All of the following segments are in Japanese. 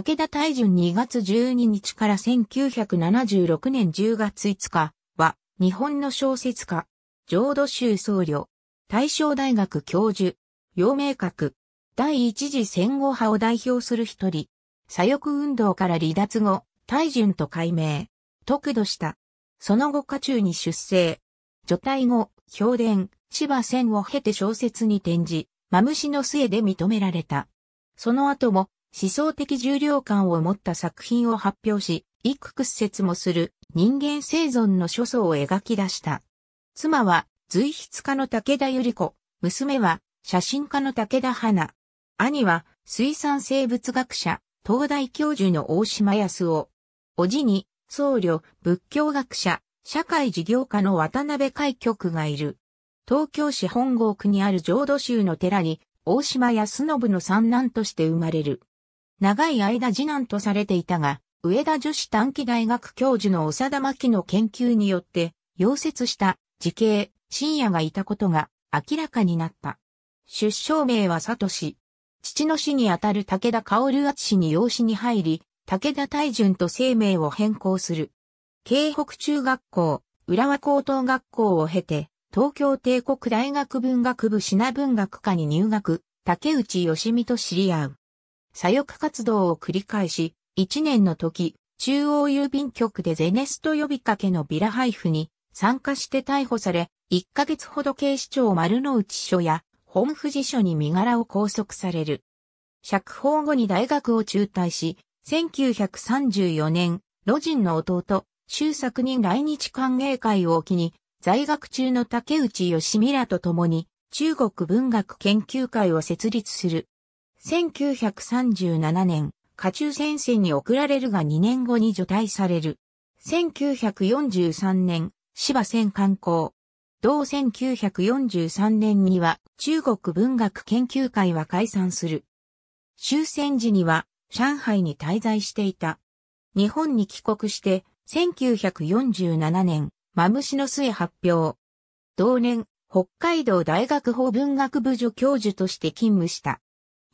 武田大順2月12日から1976年10月5日は、日本の小説家、浄土宗僧侶、大正大学教授、陽明閣、第一次戦後派を代表する一人、左翼運動から離脱後、大順と改名、特度した。その後家中に出生。除隊後、評伝、芝戦を経て小説に転じ、マムシの末で認められた。その後も、思想的重量感を持った作品を発表し、幾屈折もする人間生存の諸相を描き出した。妻は随筆家の武田由里子、娘は写真家の武田花、兄は水産生物学者、東大教授の大島康夫、おじに僧侶、仏教学者、社会事業家の渡辺海局がいる。東京市本郷区にある浄土宗の寺に、大島康信の三男として生まれる。長い間次男とされていたが、上田女子短期大学教授の長田真紀の研究によって、溶接した時系、深夜がいたことが明らかになった。出生名は佐藤氏。父の死にあたる武田薫厚氏に養子に入り、武田大順と生命を変更する。京北中学校、浦和高等学校を経て、東京帝国大学文学部品文学科に入学、竹内義美と知り合う。左翼活動を繰り返し、1年の時、中央郵便局でゼネスト呼びかけのビラ配布に参加して逮捕され、1ヶ月ほど警視庁丸の内署や本富士署に身柄を拘束される。釈放後に大学を中退し、1934年、路人の弟、周作に来日歓迎会を機に、在学中の竹内義美らと共に、中国文学研究会を設立する。1937年、下中戦線に送られるが2年後に除隊される。1943年、芝戦観光。同1943年には中国文学研究会は解散する。終戦時には上海に滞在していた。日本に帰国して1947年、マムシの末発表。同年、北海道大学法文学部助教授として勤務した。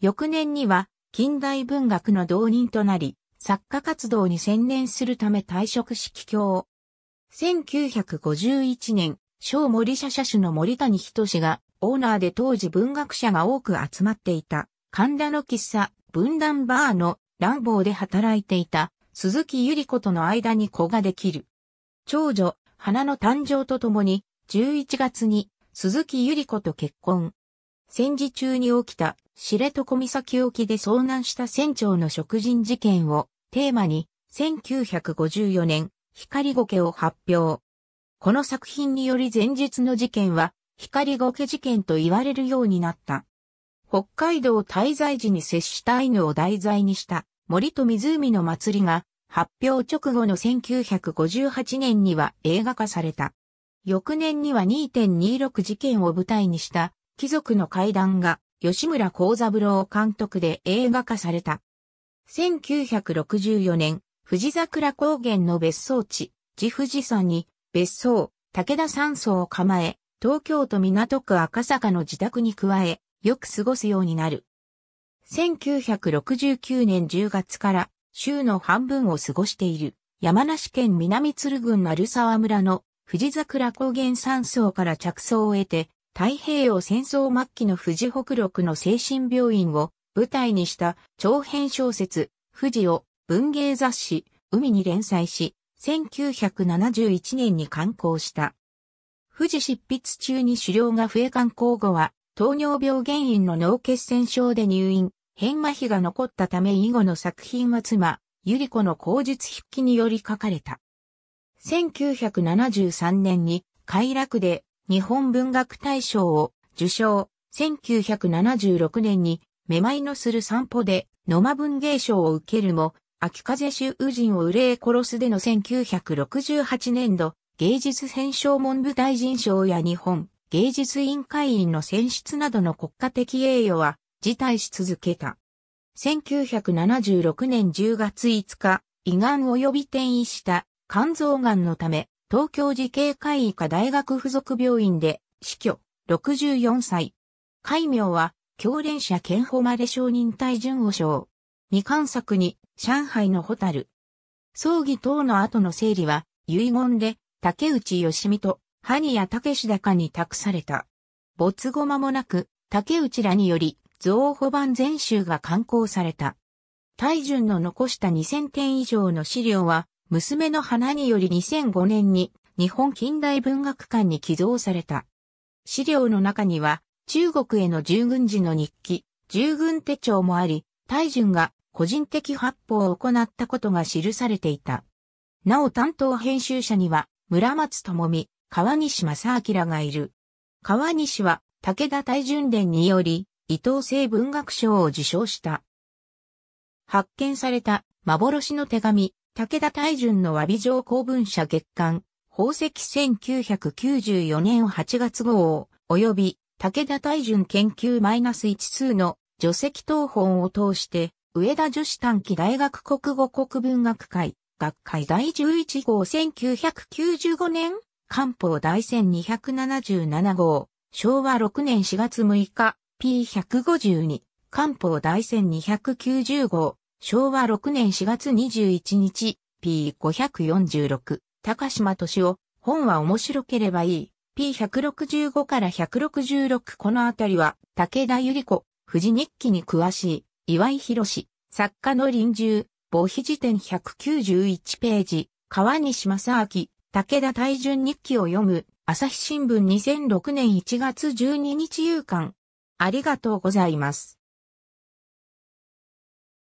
翌年には近代文学の導人となり、作家活動に専念するため退職し帰郷。1951年、小森社社主の森谷仁がオーナーで当時文学者が多く集まっていた神田の喫茶分断バーの乱暴で働いていた鈴木ゆり子との間に子ができる。長女、花の誕生とともに11月に鈴木ゆり子と結婚。戦時中に起きた知床岬沖で遭難した船長の食人事件をテーマに1954年光ゴケを発表。この作品により前日の事件は光ゴケ事件と言われるようになった。北海道滞在時に接した犬を題材にした森と湖の祭りが発表直後の1958年には映画化された。翌年には2.26事件を舞台にした貴族の階段が吉村幸三郎監督で映画化された。1964年、富士桜高原の別荘地、地富士山に別荘、武田山荘を構え、東京都港区赤坂の自宅に加え、よく過ごすようになる。1969年10月から週の半分を過ごしている山梨県南鶴郡鳴沢村の富士桜高原山荘から着想を得て太平洋戦争末期の富士北陸の精神病院を舞台にした長編小説、富士を文芸雑誌、海に連載し、1971年に刊行した。富士執筆中に狩猟が増え刊行後は、糖尿病原因の脳血栓症で入院、変麻痺が残ったため以後の作品は妻、ゆり子の口述筆記により書かれた。1973年に、快楽で日本文学大賞を受賞、1976年にめまいのする散歩で野間文芸賞を受けるも、秋風衆雨人を憂え殺すでの1968年度、芸術編賞文部大臣賞や日本芸術委員会員の選出などの国家的栄誉は辞退し続けた。1976年10月5日、胃がん及び転移した肝臓がんのため東京慈恵会医科大学附属病院で死去、64歳。戒名は、教練者兼誉れ承認隊順を賞。未完作に、上海のホタル。葬儀等の後の整理は、遺言で、竹内義美と、萩谷武高に託された。没後間もなく、竹内らにより、増補版全集が刊行された。大順の残した2000点以上の資料は、娘の花により2005年に日本近代文学館に寄贈された。資料の中には、中国への従軍時の日記、従軍手帳もあり、大順が個人的発砲を行ったことが記されていた。なお担当編集者には、村松智美、川西正明がいる。川西は、武田大順伝により、伊藤聖文学賞を受賞した。発見された幻の手紙、武田大潤の詫び状公文社月刊、宝石1994年8月号及び武田大潤研究マイナス1数の除籍等本を通して、上田女子短期大学国語国文学会、学会第11号1995年、官報第1277号、昭和6年4月6日、P152、官報第1290号、昭和6年4月21日、P546、高島敏夫、本は面白ければいい。P165 から166このあたりは、武田ゆり子、富士日記に詳しい、岩井博作家の臨終、防碑辞典191ページ、川西正明、武田大順日記を読む、朝日新聞2006年1月12日夕刊。ありがとうございます。